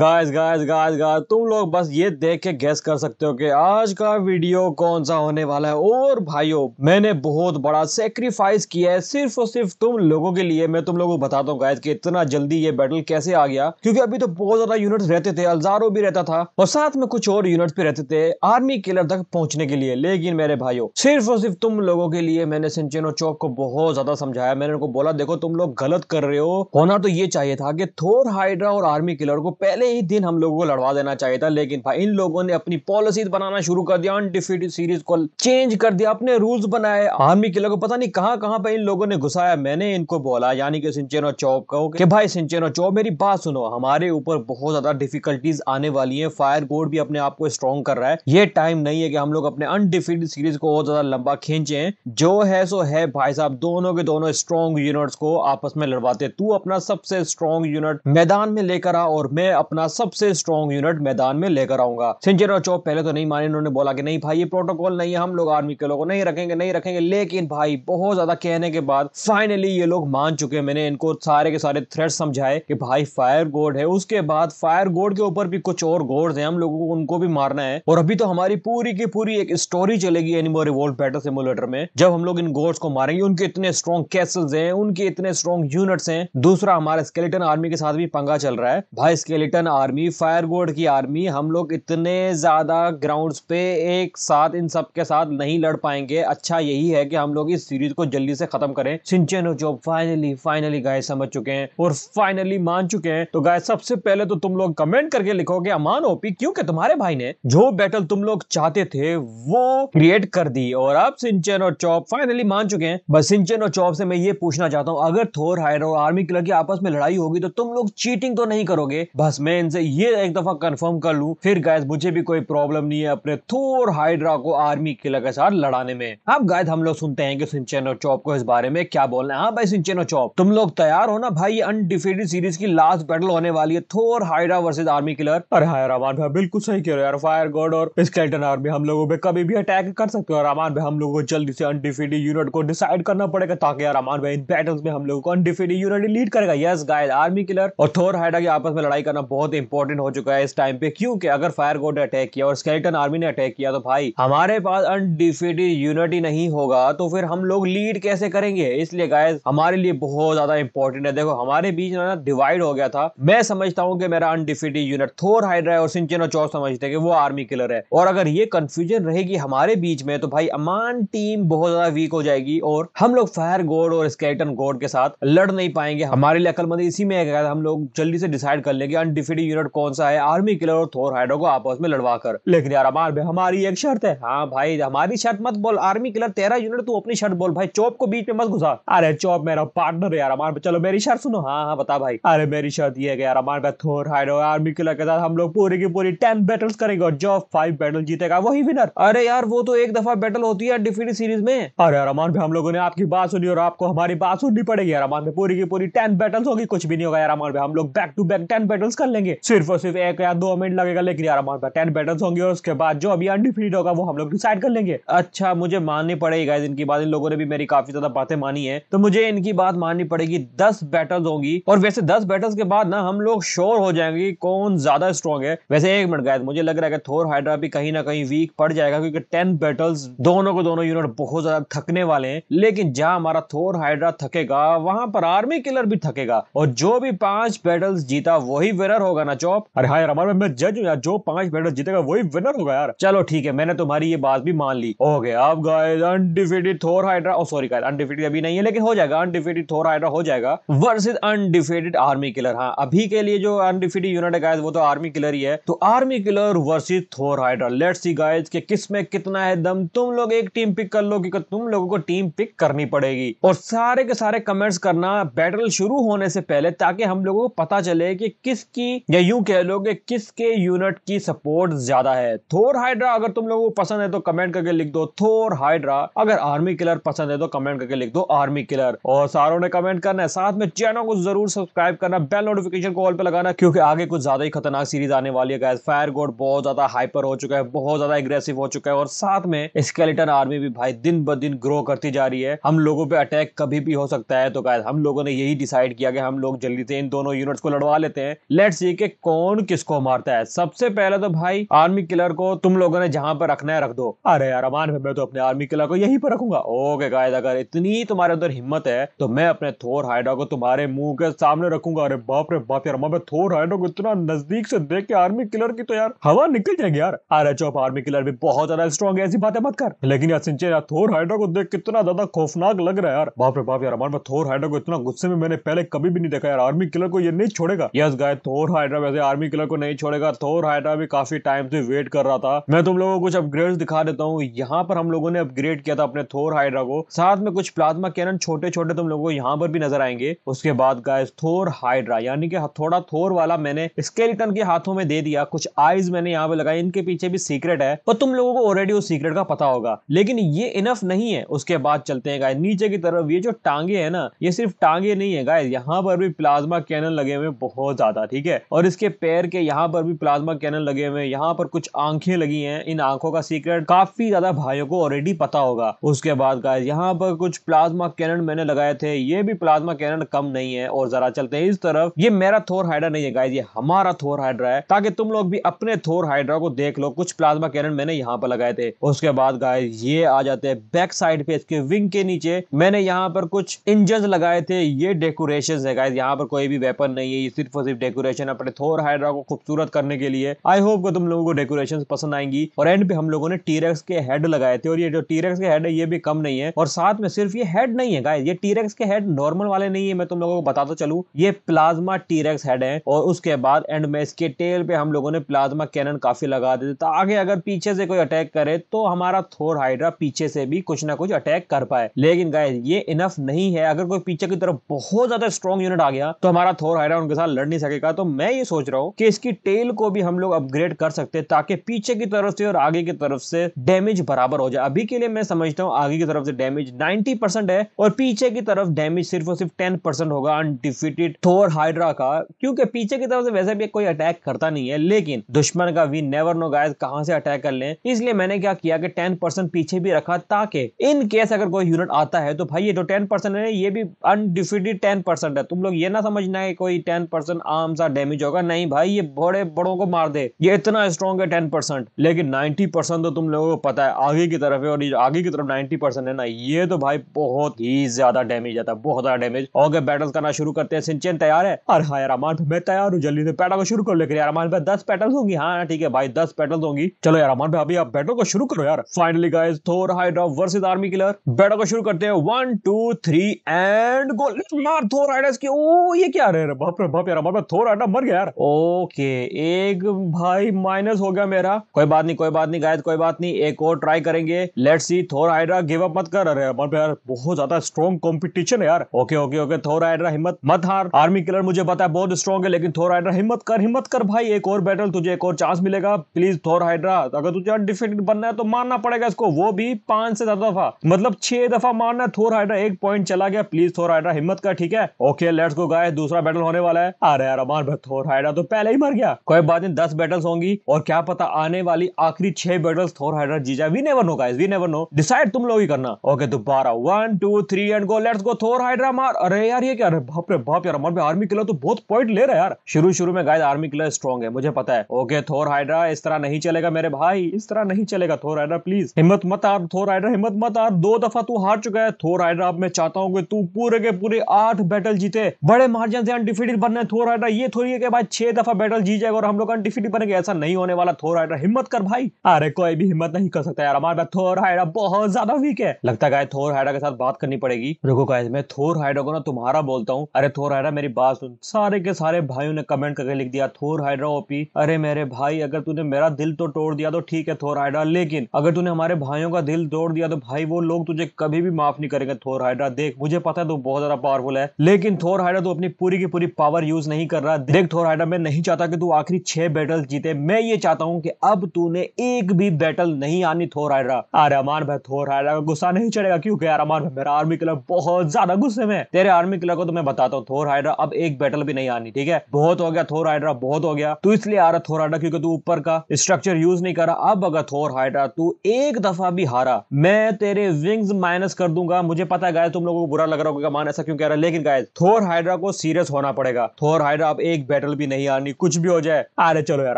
guys guys guys guys तुम लोग बस ये देख के गैस कर सकते हो कि आज का वीडियो कौन सा होने वाला है और भाइयों मैंने बहुत बड़ा सेक्रीफाइस किया है सिर्फ और सिर्फ तुम लोगों के लिए मैं तुम लोगों को बताता हूँ गाइस कि इतना जल्दी ये बैटल कैसे आ गया क्योंकि अभी तो बहुत ज्यादा यूनिट रहते थे अल्जारो भी रहता था और साथ में कुछ और यूनिट भी रहते थे आर्मी किलर तक पहुंचने के लिए लेकिन मेरे भाईयों सिर्फ और सिर्फ तुम लोगों के लिए मैंने सिंचेनो चौक को बहुत ज्यादा समझाया मैंने उनको बोला देखो तुम लोग गलत कर रहे हो होना तो ये चाहिए था कि थोर हाइड्रा और आर्मी किलर को पहले पहले ही दिन हम लोगों को लड़वा देना चाहिए था लेकिन भाई इन लोगों ने अपनी पॉलिसी बनाना शुरू कर दिया अनडिफीटेड सीरीज को चेंज कर दिया अपने रूल्स बनाए आर्मी के लोगों पता नहीं कहाँ कहाँ पे इन लोगों ने घुसाया मैंने इनको बोला यानी कि सिंचेनो चौक को कि भाई सिंचेनो चौक मेरी बात सुनो हमारे ऊपर बहुत ज्यादा डिफिकल्टीज आने वाली है फायर कोड भी अपने आप को स्ट्रॉन्ग कर रहा है ये टाइम नहीं है कि हम लोग अपने अनडिफीटेड सीरीज को और ज्यादा लंबा खींचे जो है सो है भाई साहब दोनों के दोनों स्ट्रॉन्ग यूनिट्स को आपस में लड़वाते तू अपना सबसे स्ट्रॉन्ग यूनिट मैदान में लेकर आ और मैं अपना सबसे स्ट्रॉन्ग यूनिट मैदान में लेकर आऊंगा सिंचर और चौप पहले तो नहीं माने उन्होंने बोला कि नहीं भाई ये प्रोटोकॉल नहीं है हम लोग आर्मी के लोगों नहीं रखेंगे नहीं रखेंगे लेकिन भाई बहुत ज्यादा कहने के बाद फाइनली ये लोग मान चुके हैं मैंने इनको सारे के सारे थ्रेड समझाए कि भाई फायर गोड है उसके बाद फायर गोड के ऊपर भी कुछ और गोड्स हैं हम लोगों को उनको भी मारना है और अभी तो हमारी पूरी की पूरी एक स्टोरी चलेगी एनिमो रिवोल्ट बैटल सिमुलेटर में जब हम लोग इन गोड्स को मारेंगे उनके इतने स्ट्रॉन्ग कैसल्स हैं उनके इतने स्ट्रॉन्ग यूनिट्स हैं दूसरा हमारे स्केलेटन आर्मी के साथ भी पंगा चल रहा है भाई skeleton Indian army fire board की आर्मी हम लोग इतने ज़्यादा ग्राउंड्स पे एक साथ इन सब के साथ नहीं लड़ पाएंगे अच्छा यही है कि हम लोग इस सीरीज को जल्दी से खत्म करें सिंचन जो फाइनली फाइनली गाय समझ चुके हैं और फाइनली मान चुके हैं तो गाय सबसे पहले तो तुम लोग कमेंट करके लिखो लिखोगे अमान ओपी क्योंकि तुम्हारे भाई ने जो बैटल तुम लोग चाहते थे वो क्रिएट कर दी और अब सिंचन और चौप फाइनली मान चुके हैं बस सिंचन और चौप से मैं ये पूछना चाहता हूँ अगर थोर हायर और आर्मी किलर की आपस में लड़ाई होगी तो तुम लोग चीटिंग तो नहीं करोगे बस मैं मैं इनसे ये एक दफ़ा कंफर्म कर लूं फिर गायद मुझे भी कोई प्रॉब्लम नहीं है अपने थोर हाइड्रा को आर्मी किला के साथ लड़ाने में अब गायद हम लोग सुनते हैं कि और चौप को इस बारे में क्या बोलना है हाँ भाई और चौप तुम लोग तैयार हो ना भाई अनडिफीटेड सीरीज की लास्ट बैटल होने वाली है Thor hydra versus army killer अरे हाय रामान भाई बिल्कुल सही कह रहे हो यार फायर गॉड और स्केल्टन आर्मी हम लोगों पे कभी भी अटैक कर सकते हो रामान भाई हम लोगों को जल्दी से अनडिफीटेड यूनिट को डिसाइड करना पड़ेगा ताकि यार रामान भाई इन बैटल्स में हम लोगों को अनडिफीटेड यूनिट लीड करेगा यस गायद आर्मी किलर और थोर हाइड्रा की आपस में लड़ाई करना बहुत बहुत इंपॉर्टेंट हो चुका है इस टाइम पे क्योंकि अगर फायर गोड ने अटैक किया और स्केलेटन आर्मी ने अटैक किया तो भाई हमारे पास अनडिफिटेड यूनिटी नहीं होगा तो फिर हम लोग लीड कैसे करेंगे इसलिए गायस हमारे लिए बहुत ज्यादा इंपॉर्टेंट है देखो हमारे बीच ना डिवाइड हो गया था मैं समझता हूँ कि मेरा अनडिफिटेड यूनिट थोर हाइड्रा और सिंचन और चौर समझते हैं कि वो आर्मी किलर है और अगर ये कंफ्यूजन रहेगी हमारे बीच में तो भाई अमान टीम बहुत ज्यादा वीक हो जाएगी और हम लोग फायर गोड और स्केलेटन गोड के साथ लड़ नहीं पाएंगे हमारे लिए अकलमंद इसी में है हम लोग जल्दी से डिसाइड कर लेंगे टिफिडी यूनिट कौन सा है आर्मी किलर और थोर हाइड्रो को आपस में लड़वा कर लेकिन यार हमार हमारी एक शर्त है हाँ भाई हमारी शर्त मत बोल आर्मी किलर तेरा यूनिट तू अपनी शर्त बोल भाई चौप को बीच में मत घुसा अरे चौप मेरा पार्टनर यार हमारे चलो मेरी शर्त सुनो हाँ हाँ बता भाई अरे मेरी शर्त ये है यार हमारे पास थोर हाइड्रो आर्मी किलर के साथ हम लोग पूरी की पूरी टेन बैटल्स करेंगे और जो फाइव बैटल जीतेगा वही विनर अरे यार वो तो एक दफा बैटल होती है डिफिनी सीरीज में अरे यार हमारे हम लोगों ने आपकी बात सुनी और आपको हमारी बात सुननी पड़ेगी यार हमारे पूरी की पूरी टेन बैटल्स होगी कुछ भी नहीं होगा यार हमारे हम लोग back to back ten battles कर लेंगे सिर्फ और सिर्फ एक या दो मिनट लगेगा लेकिन यार हमारे पास टेन बैटन होंगे और उसके बाद जो अभी अनडिफिनिट होगा वो हम लोग डिसाइड कर लेंगे अच्छा मुझे माननी पड़ेगा इनकी बात इन लोगों ने भी मेरी काफी ज्यादा बातें मानी है तो मुझे इनकी बात माननी पड़ेगी दस बैटर्स होंगी और वैसे दस बैटर्स के बाद ना हम लोग श्योर हो जाएंगे कौन ज्यादा स्ट्रॉन्ग है वैसे एक मिनट गायद मुझे लग रहा है कि थोर हाइड्रा भी कहीं ना कहीं वीक पड़ जाएगा क्योंकि टेन बैटल्स दोनों को दोनों यूनिट बहुत ज्यादा थकने वाले हैं लेकिन जहां हमारा थोर हाइड्रा थकेगा वहां पर आर्मी किलर भी थकेगा और जो भी पांच बैटल्स जीता वही विनर विनर होगा ना चौप अरे हाँ यार मैं जज हूँ यार जो पांच मेडल जीतेगा वही विनर होगा यार चलो ठीक है मैंने तुम्हारी ये बात भी मान ली हो गया अब guys undefeated Thor Hydra oh sorry guys undefeated अभी नहीं है लेकिन हो जाएगा अनडिफीटेड थोर हाइड्रा हो जाएगा वर्सेस अनडिफीटेड आर्मी किलर हाँ अभी के लिए जो अनडिफीटेड यूनिट है गाइस वो तो आर्मी किलर ही है तो army killer versus Thor Hydra let's see guys कि किस में कितना है दम तुम लोग एक टीम पिक कर लो क्योंकि तुम लोगों को टीम पिक करनी पड़ेगी और सारे के सारे कमेंट्स करना बैटल शुरू होने से पहले ताकि हम लोगों को पता चले कि किसकी की या यू कह लो कि किसके यूनिट की सपोर्ट ज्यादा है थोर हाइड्रा अगर तुम लोगों को पसंद है तो कमेंट करके लिख दो थोर हाइड्रा अगर आर्मी किलर पसंद है तो कमेंट करके लिख दो आर्मी किलर और सारों ने कमेंट करना है साथ में चैनल को जरूर सब्सक्राइब करना बेल नोटिफिकेशन को ऑल पे लगाना क्योंकि आगे कुछ ज्यादा ही खतरनाक सीरीज आने वाली है फायर गोड बहुत ज्यादा हाइपर हो चुका है बहुत ज्यादा एग्रेसिव हो चुका है और साथ में स्केलेटन आर्मी भी भाई दिन ब दिन ग्रो करती जा रही है हम लोगों पर अटैक कभी भी हो सकता है तो गैस हम लोगों ने यही डिसाइड किया कि हम लोग जल्दी से इन दोनों यूनिट्स को लड़वा लेते हैं लेट्स चाहिए कि कौन किसको मारता है सबसे पहले तो भाई आर्मी किलर को तुम लोगों ने जहां पर रखना है रख दो अरे यार अमान भाई मैं तो अपने आर्मी किलर को यहीं पर रखूंगा ओके गायद अगर इतनी तुम्हारे अंदर हिम्मत है तो मैं अपने थोर हाइडा को तुम्हारे मुंह के सामने रखूंगा अरे बाप रे बाप यार मैं थोर हाइडा को इतना नजदीक से देख के आर्मी किलर की तो यार हवा निकल जाएगी यार अरे चौप आर्मी किलर भी बहुत ज्यादा स्ट्रॉन्ग है ऐसी बातें मत कर लेकिन यार सिंचे यार थोर हाइड्रा को देख कितना ज्यादा खौफनाक लग रहा है यार बाप रे बाप यार अमान थोर हाइड्रा को इतना गुस्से में मैंने पहले कभी भी नहीं देखा यार आर्मी किलर को ये नहीं छोड़ेगा यस गाय थोर हाइड्रा वैसे आर्मी किलर को नहीं छोड़ेगा थोर हाइड्रा भी काफी टाइम से वेट कर रहा था मैं तुम लोगों को कुछ अपग्रेड दिखा देता हूँ यहाँ पर हम लोगों ने अपग्रेड किया था अपने थोर हाइड्रा को साथ में कुछ प्लाज्मा कैनन छोटे छोटे तुम लोगों को यहाँ पर भी नजर आएंगे उसके बाद गाय थोर हाइड्रा यानी कि थोड़ा थोर वाला मैंने स्केलेटन के हाथों में दे दिया कुछ आईज मैंने यहाँ पे लगाई इनके पीछे भी सीक्रेट है और तुम लोगों को ऑलरेडी उस सीक्रेट का पता होगा लेकिन ये इनफ नहीं है उसके बाद चलते हैं गाय नीचे की तरफ ये जो टांगे है ना ये सिर्फ टांगे नहीं है गाय यहाँ पर भी प्लाज्मा कैनन लगे हुए बहुत ज्यादा ठीक है और इसके पैर के यहाँ पर भी प्लाज्मा कैनल लगे हुए हैं यहाँ पर कुछ आंखें लगी हैं इन आंखों का सीक्रेट काफी ज्यादा भाइयों को ऑलरेडी पता होगा उसके बाद का यहाँ पर कुछ प्लाज्मा कैनन मैंने लगाए थे ये भी प्लाज्मा कैनन कम नहीं है और जरा चलते हैं इस तरफ ये मेरा थोर हाइड्रा नहीं है गाय ये हमारा थोर हाइड्रा है ताकि तुम लोग भी अपने थोर हाइड्रा को देख लो कुछ प्लाज्मा कैनन मैंने यहाँ पर लगाए थे उसके बाद गाय ये आ जाते हैं बैक साइड पे इसके विंग के नीचे मैंने यहाँ पर कुछ इंजन लगाए थे ये डेकोरेशन है गाय यहाँ पर कोई भी वेपन नहीं है ये सिर्फ और सिर्फ डेकोरेशन पड़े थोर हाइड्रा को खूबसूरत करने के लिए आई होप को तुम लोगों को डेकोरेशन पसंद आएंगी और एंड पे हम लोगों ने टीरेक्स के हेड लगाए थे और ये जो टीरेक्स के हेड है ये भी कम नहीं है और साथ में सिर्फ ये हेड नहीं है गाइस ये टीरेक्स के हेड नॉर्मल वाले नहीं है मैं तुम लोगों को बताता चलू ये प्लाज्मा टीरेक्स हेड है और उसके बाद एंड में इसके टेल पे हम लोगों ने प्लाज्मा कैनन काफी लगा देते ताकि अगर पीछे से कोई अटैक करे तो हमारा थोर हाइड्रा पीछे से भी कुछ ना कुछ अटैक कर पाए लेकिन गाइस ये इनफ नहीं है अगर कोई पीछे की तरफ बहुत ज्यादा स्ट्रॉन्ग यूनिट आ गया तो हमारा थोर हाइड्रा उनके साथ लड़ नहीं सकेगा तो मैं ये सोच रहा हूँ कि इसकी टेल को भी हम लोग अपग्रेड कर सकते हैं ताकि पीछे की तरफ से और आगे की तरफ से डैमेज बराबर हो जाए अभी के लिए मैं समझता हूँ आगे की तरफ से डैमेज 90 है और पीछे की तरफ डैमेज सिर्फ और सिर्फ 10 परसेंट होगा अनडिफिटेड थोर हाइड्रा का क्योंकि पीछे की तरफ से वैसे भी कोई अटैक करता नहीं है लेकिन दुश्मन का वी नेवर नो गाय कहाँ से अटैक कर ले इसलिए मैंने क्या किया कि टेन पीछे भी रखा ताकि इन केस अगर कोई यूनिट आता है तो भाई ये जो टेन है ये भी अनडिफिटेड टेन है तुम लोग ये ना समझना है कोई टेन परसेंट आर्म्स और डैमेज होगा नहीं भाई ये बड़े बड़ों को मार दे ये इतना स्ट्रॉन्ग है टेन परसेंट लेकिन नाइनटी परसेंट तो तुम लोगों को पता है आगे की तरफ है और आगे की तरफ नाइनटी परसेंट है ना ये तो भाई बहुत ही ज्यादा डैमेज आता है बहुत ज्यादा डैमेज और बैटल करना शुरू करते हैं सिंचन तैयार है अरे हाँ यार अमान मैं तैयार हूँ जल्दी से पैटल को शुरू कर लेकर यार अमान भाई दस पैटल होंगी हाँ ठीक है भाई दस पैटल होंगी चलो यार अमान भाई अभी आप बैटल को शुरू करो यार finally guys Thor Hyde Hydra versus army killer battle को शुरू करते हैं one two three and go मार थोर हाइड्रा के ओ ये क्या रे बाप रे बाप यार हमारे थोर हाइड्रा मर गया यार ओके एक भाई माइनस हो गया मेरा कोई बात नहीं कोई बात नहीं गायद कोई बात नहीं एक और ट्राई करेंगे let's see Thor Hydra give up मत कर रहे हैं पर यार बहुत ज्यादा स्ट्रॉन्ग कॉम्पिटिशन है यार okay okay okay Thor Hydra हिम्मत मत हार आर्मी किलर मुझे पता है बहुत स्ट्रॉन्ग है लेकिन थोर हाइड्रा हिम्मत कर हिम्मत कर भाई एक और बैटल तुझे एक और चांस मिलेगा प्लीज थोर हाइड्रा अगर तुझे अनडिफेक्टेड बनना है तो मारना पड़ेगा इसको वो भी पांच से ज्यादा दफा मतलब छह दफा मारना थोर हाइड्रा एक पॉइंट चला गया प्लीज थोर हाइड्रा हिम्मत कर ठीक है ओके लेट्स गो गाय दूसरा बैटल होने वाला है अरे यार अमान भाई थोर हाइड्रा तो पहले ही मर गया कोई बात नहीं दस बैटल्स होंगी और क्या पता आने वाली आखिरी छह बैटल्स थोर हाइड्रा जी जाए we never know guys we never know decide तुम लोग ही करना ओके दोबारा one two three and go let's go Thor Hydra मार अरे यार ये क्या बाप रे बाप यार हमारे आर्मी किलर तो बहुत पॉइंट ले रहा है यार शुरू शुरू में गाइस आर्मी किलर स्ट्रॉन्ग है मुझे पता है ओके थोर हाइड्रा इस तरह नहीं चलेगा मेरे भाई इस तरह नहीं चलेगा थोर हाइड्रा प्लीज हिम्मत मत आर थोर हाइड्रा हिम्मत मत आर दो दफा तू हार चुका है थोर हाइड्रा अब मैं चाहता हूँ कि तू पूरे के पूरे आठ बैटल जीते बड़े मार्जिन से अनडिफीटेड बनना है थोर हाइड्रा ये थोड़ी ये के बाद छह दफा बैटल जी जाएगा और हम लोग अनडिफिट बनेंगे ऐसा नहीं होने वाला थोर हाइड्रा हिम्मत कर भाई अरे कोई भी हिम्मत नहीं कर सकता यार हमारा थोर हाइडा बहुत ज्यादा वीक है लगता है थोर हाइडा के साथ बात करनी पड़ेगी रुको गाइस मैं थोर हाइडा को ना तुम्हारा बोलता हूँ अरे थोर हाइडा मेरी बात सुन सारे के सारे भाइयों ने कमेंट करके लिख दिया थोर हाइड्रा ओपी अरे मेरे भाई अगर तूने मेरा दिल तो तोड़ दिया तो ठीक है थोर हाइड्रा लेकिन अगर तूने हमारे भाइयों का दिल तोड़ दिया तो भाई वो लोग तुझे कभी भी माफ नहीं करेंगे थोर हाइड्रा देख मुझे पता है तू बहुत ज्यादा पावरफुल है लेकिन थोर हाइड्रा तो अपनी पूरी की पूरी पावर यूज नहीं कर रहा देख देख हो रहा मैं नहीं चाहता कि तू आखिरी छह बैटल जीते मैं ये चाहता हूँ कि अब तूने एक भी बैटल नहीं आनी थो राइडरा अमान भाई थो का गुस्सा नहीं चढ़ेगा क्योंकि अमान भाई मेरा आर्मी क्लब बहुत ज्यादा गुस्से में तेरे आर्मी क्लब को तो मैं बताता हूँ थोर हाइड्रा अब एक बैटल भी नहीं आनी ठीक है बहुत हो गया थोर हाइड्रा बहुत हो गया तू इसलिए आ रहा थोर हाइड्रा क्योंकि तू ऊपर का स्ट्रक्चर यूज नहीं कर रहा अब अगर थोर हाइड्रा तू एक दफा भी हारा मैं तेरे विंग्स माइनस कर दूंगा मुझे पता है गाय तुम लोगों को बुरा लग रहा होगा मान ऐसा क्यों कह रहा है लेकिन गाय थोर हाइड्रा को सीरियस होना पड़ेगा थोर हाइड्रा अब एक बैटल भी नहीं आनी कुछ भी हो जाए अरे चलो यार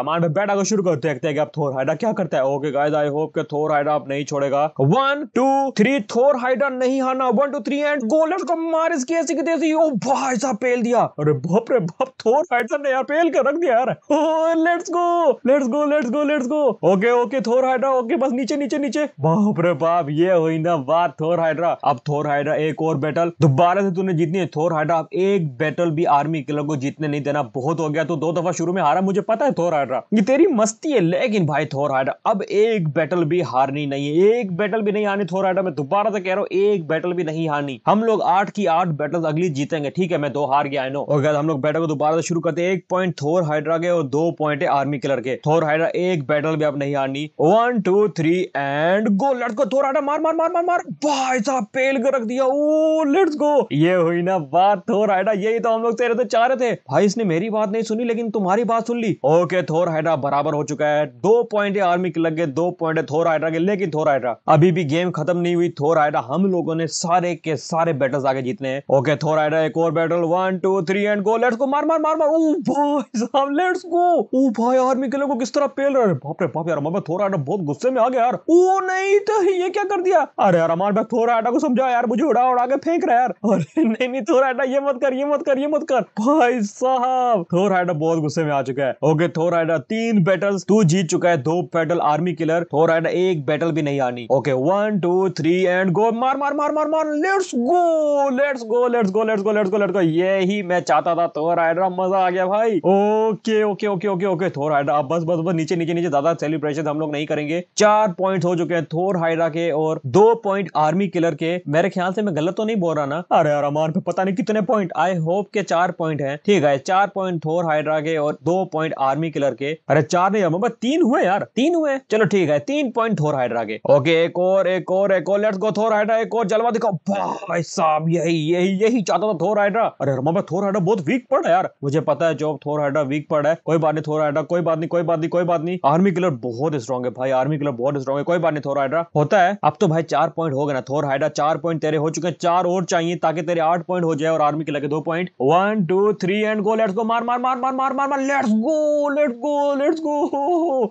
अमान भाई बैठा को शुरू करते देखते हैं कि अब थोर हाइडा क्या करता है ओके गाइस आई होप कि थोर हाइडा आप नहीं छोड़ेगा one two three Thor Hydra नहीं हारना वन टू थ्री एंड गोलर को मार इसकी ऐसी की तैसी ओ oh, भाई साहब पेल दिया अरे बाप रे बाप थोर हाइडा ने यार पेल कर रख दिया यार oh let's go let's go let's go let's go okay okay Thor Hydra okay बस नीचे नीचे नीचे बाप रे बाप ये हुई ना बात थोर हाइड्रा अब थोर हाइड्रा एक और बैटल दोबारा से तूने जीतनी है थोर हाइड्रा अब एक बैटल भी आर्मी किलर को जीतने नहीं देना बहुत हो गया तो दो दफा शुरू में हारा मुझे पता है थोर हाइड्रा ये तेरी मस्ती है लेकिन भाई थोर हाइड्रा अब एक बैटल भी हारनी नहीं है एक बैटल भी नहीं हारनी थोर हाइड्रा मैं दोबारा से कह रहा हूँ एक बैटल भी नहीं हारनी हम लोग आठ की आठ बैटल अगली जीतेंगे ठीक है मैं दो हार गया आई नो और हम लोग बैटल को दोबारा से शुरू करते हैं एक पॉइंट थोर हाइड्रा के और दो पॉइंट है आर्मी कलर के थोर हाइड्रा एक बैटल भी अब नहीं हारनी one two three and go लड़को थोर हाइड्रा मार मार मार मार मार भाई साहब पेल कर रख दिया ओ लेट्स गो ये हुई ना बात थोर हाइड्रा यही तो हम लोग तेरे तो चाह रहे थे भाई इसने मेरी मेरी बात नहीं सुनी लेकिन तुम्हारी बात सुन ली ओके थोर हाइड्रा बराबर हो चुका है दो पॉइंट आर्मी के लग गए दो पॉइंट थोर हाइड्रा के लेकिन थोर हाइड्रा अभी भी गेम खत्म नहीं हुई थोर हाइड्रा हम लोगों ने सारे के सारे बैटल्स आगे जीतने हैं ओके थोर हाइड्रा एक और battle one two three and go let's go मार मार मार मार ओ भाई साहब लेट्स गो ओ भाई आर्मी के लोगों किस तरह पेल रहे बाप रे बाप यार मैं थोर हाइड्रा बहुत गुस्से में आ गया यार ओ नहीं तो ये क्या कर दिया अरे यार हमारे भाई थोर हाइड्रा को समझा यार मुझे उड़ा उड़ा के फेंक रहा है यार अरे नहीं नहीं थोर हाइड्रा ये मत कर ये मत कर ये मत कर भाई साहब साहब थोर राइडर बहुत गुस्से में आ चुका है ओके थोर राइडर तीन बैटल तू जीत चुका है दो battle army killer Thor Rider एक बैटल भी नहीं आनी okay one two three and go मार मार मार मार मार let's go let's go let's go let's go let's go let's go ये ही मैं चाहता था थोर राइडर मजा आ गया भाई okay okay okay okay okay Thor Rider अब बस बस बस नीचे नीचे नीचे ज्यादा सेलिब्रेशन हम लोग नहीं करेंगे चार पॉइंट हो चुके हैं थोर हाइड्रा के और दो पॉइंट आर्मी किलर के मेरे ख्याल से मैं गलत तो नहीं बोल रहा ना अरे यार पे पता नहीं कितने पॉइंट आई होप के चार पॉइंट है ठीक है चार पॉइंट पॉइंट थोर हाइड्रा के और दो पॉइंट आर्मी किलर के अरे चार नहीं यार तीन हुए यार तीन हुए चलो ठीक है तीन पॉइंट थोर हाइड्रा के ओके एक और एक और एक और लेट्स गो थोर हाइड्रा एक और जलवा दिखाओ भाई साहब यही यही यही चाहता था थोर हाइड्रा अरे रमा भाई थोर हाइड्रा बहुत वीक पड़ है यार मुझे पता है जो थोर हाइड्रा वीक पड़ है कोई बात नहीं थोर हाइड्रा कोई बात नहीं कोई बात नहीं कोई बात नहीं आर्मी किलर बहुत स्ट्रॉग है भाई आर्मी किलर बहुत स्ट्रॉग है कोई बात नहीं थोर हाइड्रा होता है अब तो भाई चार पॉइंट हो गए ना थोर हाइड्रा चार पॉइंट तेरे हो चुके हैं चार और चाहिए ताकि तेरे आठ पॉइंट हो जाए और आर्मी किलर के दो point one two three and go let's go मार मार मार मार मार मार मार let's go let's go let's go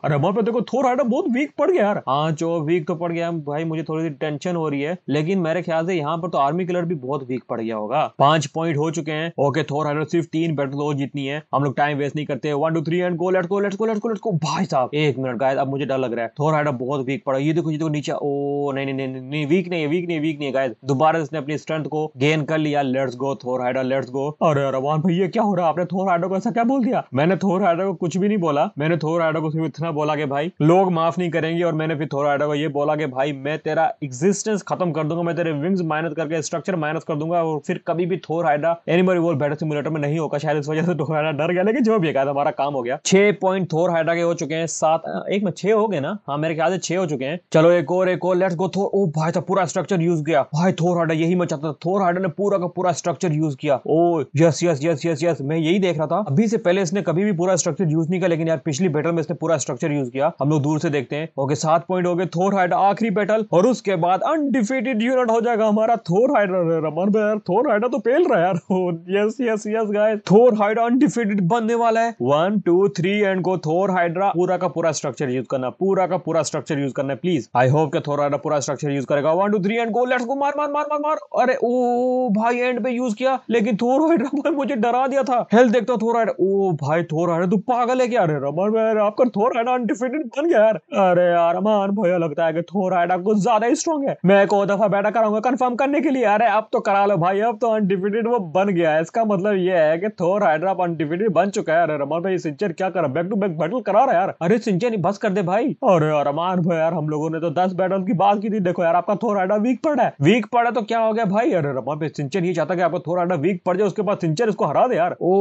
अरे हमारे पे देखो थोर हाइडम बहुत वीक पड़ गया यार हाँ जो वीक तो पड़ गया भाई मुझे थोड़ी सी टेंशन हो रही है लेकिन मेरे ख्याल से यहाँ पर तो आर्मी कलर भी बहुत वीक पड़ गया होगा पांच पॉइंट हो चुके हैं ओके थोर हाइडम सिर्फ तीन बैटल तो जितनी है हम लोग टाइम वेस्ट नहीं करते one two three and go let's go let's go let's go let's go भाई साहब एक मिनट गाय अब मुझे डर लग रहा है थोर हाइडम बहुत वीक पड़ा ये देखो ये देखो नीचे ओ नहीं नहीं नहीं नहीं वीक नहीं है वीक नहीं वीक नहीं गाय दोबारा इसने अपनी स्ट्रेंथ को गेन कर लिया let's go Thor हाइडम let's go अरे रवान भैया क्या हो रहा है आपने थोर हार्डो को ऐसा क्या बोल दिया मैंने थोर हार्डो को कुछ भी नहीं बोला मैंने थोर हार्डो को सिर्फ इतना बोला कि भाई लोग माफ नहीं करेंगे और मैंने फिर थोर हार्डो को ये बोला कि भाई मैं तेरा एग्जिस्टेंस खत्म कर दूंगा मैं तेरे विंग्स माइनस करके स्ट्रक्चर माइनस कर दूंगा और फिर कभी भी Thor Hydra Animal Revolt Battle Simulator में नहीं होगा शायद इस वजह से थोर हाइडा डर गया लेकिन जो भी कहा हमारा काम हो गया छह पॉइंट थोर हाइडा के हो चुके हैं सात एक में छह हो गए ना हाँ मेरे ख्याल से छह हो चुके हैं चलो एक और एक और लेट्स गो थोर ओ भाई था तो पूरा स्ट्रक्चर यूज किया भाई थोर हाइडा यही मैं चाहता था थोर हाइडा ने पूरा का पूरा स्ट्रक्चर यूज किया oh yes yes yes yes yes मैं यही देख रहा था अभी से पहले इसने कभी भी पूरा स्ट्रक्चर यूज नहीं किया लेकिन यार पिछली बैटल में इसने पूरा स्ट्रक्चर यूज किया हम लोग दूर से देखते हैं ओके सात पॉइंट हो गए थोर हाइड आखिरी बैटल और उसके बाद अनडिफिटेड यूनिट हो जाएगा हमारा थोर हाइड रमन यार थोर हाइड तो पेल रहा है यार yes yes yes guys Thor Hyde undefeated बनने वाला है one two three and go Thor Hydra पूरा का पूरा स्ट्रक्चर यूज करना पूरा का पूरा स्ट्रक्चर यूज करना प्लीज आई होप के थोर हाइड्रा पूरा स्ट्रक्चर यूज करेगा one two three and go let's go मार मार मार मार अरे ओ भाई एंड पे यूज किया लेकिन थोर हाइड्रा मुझे डरा दिया था हेल्थ देखता तो थोर थोड़ा ओ भाई थोड़ा है तू पागल है क्या अरे रमन भाई आपका थोर ना अनडिफिनेट बन गया यार अरे यार रमन भैया लगता है कि थोर थोड़ा कुछ ज्यादा ही स्ट्रांग है मैं एक और दफा बैठा कराऊंगा कंफर्म करने के लिए अरे अब तो करा लो भाई अब तो अनडिफिनेट वो बन गया है इसका मतलब ये है कि थोर हाइड्रा अनडिफिनेट बन चुका है अरे रमान भाई सिंचर क्या कर बैक टू बैक बैटल करा रहा यार अरे सिंचर बस कर दे भाई अरे यार रमान भाई यार हम लोगों ने तो दस बैटल की बात की थी देखो यार आपका थोर हाइड्रा वीक पड़ा है वीक पड़ा तो क्या हो गया भाई अरे रमन भाई सिंचर ये चाहता है आपका थोर हाइड्रा वीक पड़ जाए उसके बाद सिंचर इसको हरा दे यार ओ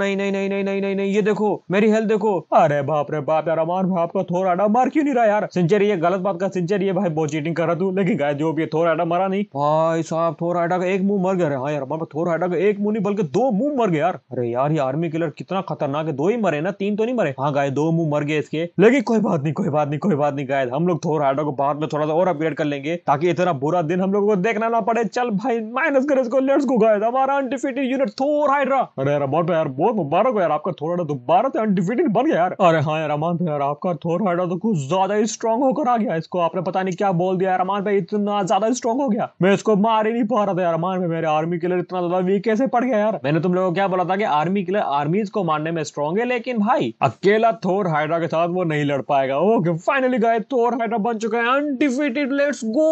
नहीं नहीं नहीं नहीं नहीं नहीं नहीं ये देखो मेरी हेल्थ देखो अरे बाप रे बाप यार अमार भाई का थोर आडा मार क्यों नहीं रहा यार सिंचर ये गलत बात का सिंचर ये भाई बहुत चीटिंग कर रहा तू लेकिन गाय जो भी थोर आडा मरा नहीं भाई साहब थोर आडा का एक मुंह मर गया हाँ यार हमारे थोर आडा का एक मुंह नहीं बल्कि दो मुंह मर गया यार अरे यार ये आर्मी किलर कितना खतरनाक है दो ही मरे ना तीन तो नहीं मरे हाँ गाय दो मुंह मर गए इसके लेकिन कोई बात नहीं कोई बात नहीं कोई बात नहीं गाय हम लोग थोर आडा को बाद में थोड़ा सा और अपग्रेड कर लेंगे ताकि इतना बुरा दिन हम लोगों को देखना ना पड़े चल भाई माइनस कर इसको लेट्स गो गाइस हमारा अनडिफिटेड यूनिट थोर हाइड्रा अरे यार अमान भाई यार बहुत मुबारक हो यार आपका थोड़ा दोबारा तो अनडिफिटेड बन गया यार अरे हाँ यार अमान भाई यार आपका थोड़ा तो कुछ ज्यादा ही स्ट्रॉन्ग होकर आ गया इसको आपने पता नहीं क्या बोल दिया यार भाई इतना ज्यादा स्ट्रॉन्ग हो गया मैं इसको मार ही नहीं पा रहा था यार अमान भाई मेरे आर्मी किलर इतना ज्यादा वीक कैसे पड़ गया यार मैंने तुम लोगों को क्या बोला था कि आर्मी किलर आर्मीज को मारने में स्ट्रॉन्ग है लेकिन भाई अकेला थोर हाइड्रा के साथ वो नहीं लड़ पाएगा okay finally guy Thor Hydra बन चुका है undefeated let's go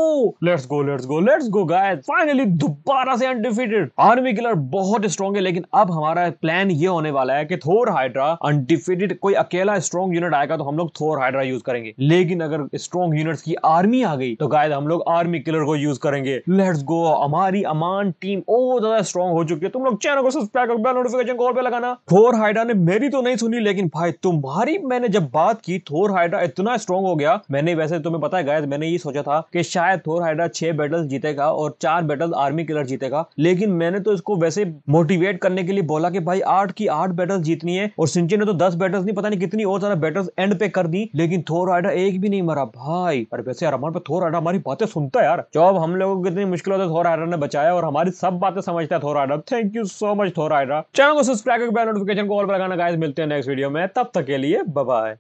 let's go let's go let's go guy finally दोबारा से अनडिफिटेड आर्मी किलर बहुत स्ट्रॉन्ग है लेकिन अब हमारा हमारा प्लान ये होने वाला है कि थोर हाइड्रा अनडिफिटेड कोई अकेला स्ट्रॉन्ग यूनिट आएगा तो हम लोग थोर हाइड्रा यूज करेंगे लेकिन अगर स्ट्रॉन्ग यूनिट की आर्मी आ गई तो गायद हम लोग आर्मी किलर को यूज करेंगे लेट्स गो हमारी अमान टीम और ज्यादा स्ट्रॉन्ग हो चुकी है तुम लोग चैनल को सब्सक्राइब बेल नोटिफिकेशन कॉल पे लगाना थोर हाइड्रा ने मेरी तो नहीं सुनी लेकिन भाई तुम्हारी मैंने जब बात की थोर हाइड्रा इतना स्ट्रॉन्ग हो गया मैंने वैसे तुम्हें पता है गायद मैंने ये सोचा था कि शायद थोर हाइड्रा छह बैटल जीतेगा और चार बैटल आर्मी किलर जीतेगा लेकिन मैंने तो इसको वैसे मोटिवेट करने के लिए बोला बोला कि भाई आठ की आठ बैटल जीतनी है और सिंचे ने तो दस बैटल्स नहीं पता नहीं कितनी और ज्यादा बैटल्स एंड पे कर दी लेकिन थोर राइडर एक भी नहीं मरा भाई अरे वैसे यार हमारे थोर राइडर हमारी बातें सुनता है यार जॉब हम लोगों को कितनी मुश्किल होता है थोर राइडर ने बचाया और हमारी सब बातें समझता है Thor Rider thank you so much Thor Rider channel को सब्सक्राइब करके नोटिफिकेशन को ऑल पर लगाना गाइस मिलते हैं नेक्स्ट वीडियो में तब तक के लिए बाय